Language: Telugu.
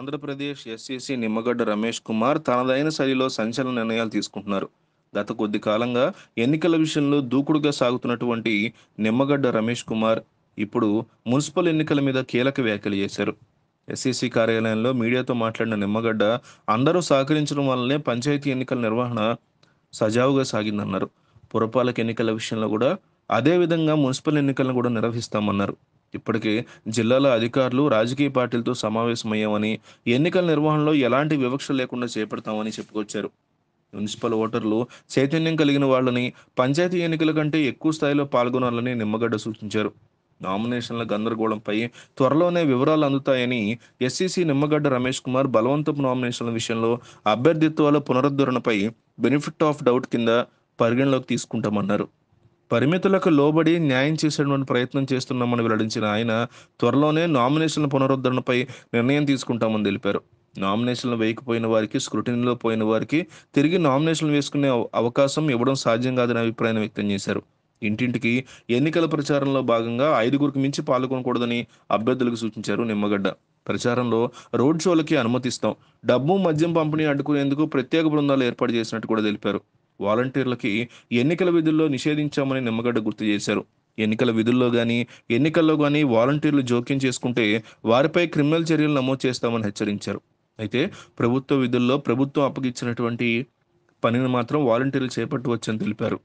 ఆంధ్రప్రదేశ్ ఎస్సీసీ నిమ్మగడ్డ రమేష్ కుమార్ తనదైన శైలిలో సంచలన నిర్ణయాలు తీసుకుంటున్నారు గత కొద్ది కాలంగా ఎన్నికల విషయంలో దూకుడుగా సాగుతున్నటువంటి నిమ్మగడ్డ రమేష్ కుమార్ ఇప్పుడు మున్సిపల్ ఎన్నికల మీద కీలక వ్యాఖ్యలు చేశారు ఎస్సీసీ కార్యాలయంలో మీడియాతో మాట్లాడిన నిమ్మగడ్డ అందరూ సహకరించడం వల్లనే పంచాయతీ ఎన్నికల నిర్వహణ సజావుగా సాగిందన్నారు పురపాలక ఎన్నికల విషయంలో కూడా అదేవిధంగా మున్సిపల్ ఎన్నికలను కూడా నిర్వహిస్తామన్నారు ఇప్పటికే జిల్లాల అధికారులు రాజకీయ పార్టీలతో సమావేశమయ్యామని ఎన్నికల నిర్వహణలో ఎలాంటి వివక్ష లేకుండా చేపడతామని చెప్పుకొచ్చారు మున్సిపల్ ఓటర్లు చైతన్యం కలిగిన వాళ్ళని పంచాయతీ ఎన్నికల కంటే ఎక్కువ స్థాయిలో పాల్గొనాలని నిమ్మగడ్డ సూచించారు నామినేషన్ల గందరగోళంపై త్వరలోనే వివరాలు అందుతాయని ఎస్సీసీ నిమ్మగడ్డ రమేష్ కుమార్ బలవంతపు నామినేషన్ల విషయంలో అభ్యర్థిత్వాల పునరుద్ధరణపై బెనిఫిట్ ఆఫ్ డౌట్ కింద పరిగణలోకి తీసుకుంటామన్నారు పరిమితులకు లోబడి న్యాయం చేసేటువంటి ప్రయత్నం చేస్తున్నామని వెల్లడించిన ఆయన త్వరలోనే నామినేషన్ల పునరుద్ధరణపై నిర్ణయం తీసుకుంటామని తెలిపారు నామినేషన్లు వేయకపోయిన వారికి స్క్రూటినీలో పోయిన వారికి తిరిగి నామినేషన్లు వేసుకునే అవకాశం ఇవ్వడం సాధ్యం కాదని అభిప్రాయం వ్యక్తం చేశారు ఇంటింటికి ఎన్నికల ప్రచారంలో భాగంగా ఐదుగురికి మించి పాల్గొనకూడదని అభ్యర్థులకు సూచించారు నిమ్మగడ్డ ప్రచారంలో రోడ్ షోలకి అనుమతిస్తాం డబ్బు మద్యం పంపిణీ అడ్డుకునేందుకు ప్రత్యేక బృందాలు ఏర్పాటు చేసినట్టు కూడా తెలిపారు వాలంటీర్లకి ఎన్నికల విధుల్లో నిషేధించామని నిమ్మగడ్డ గుర్తు చేశారు ఎన్నికల విధుల్లో కానీ ఎన్నికల్లో కానీ వాలంటీర్లు జోక్యం చేసుకుంటే వారిపై క్రిమినల్ చర్యలు నమోదు చేస్తామని హెచ్చరించారు అయితే ప్రభుత్వ విధుల్లో ప్రభుత్వం అప్పగించినటువంటి పనిని మాత్రం వాలంటీర్లు చేపట్టవచ్చని తెలిపారు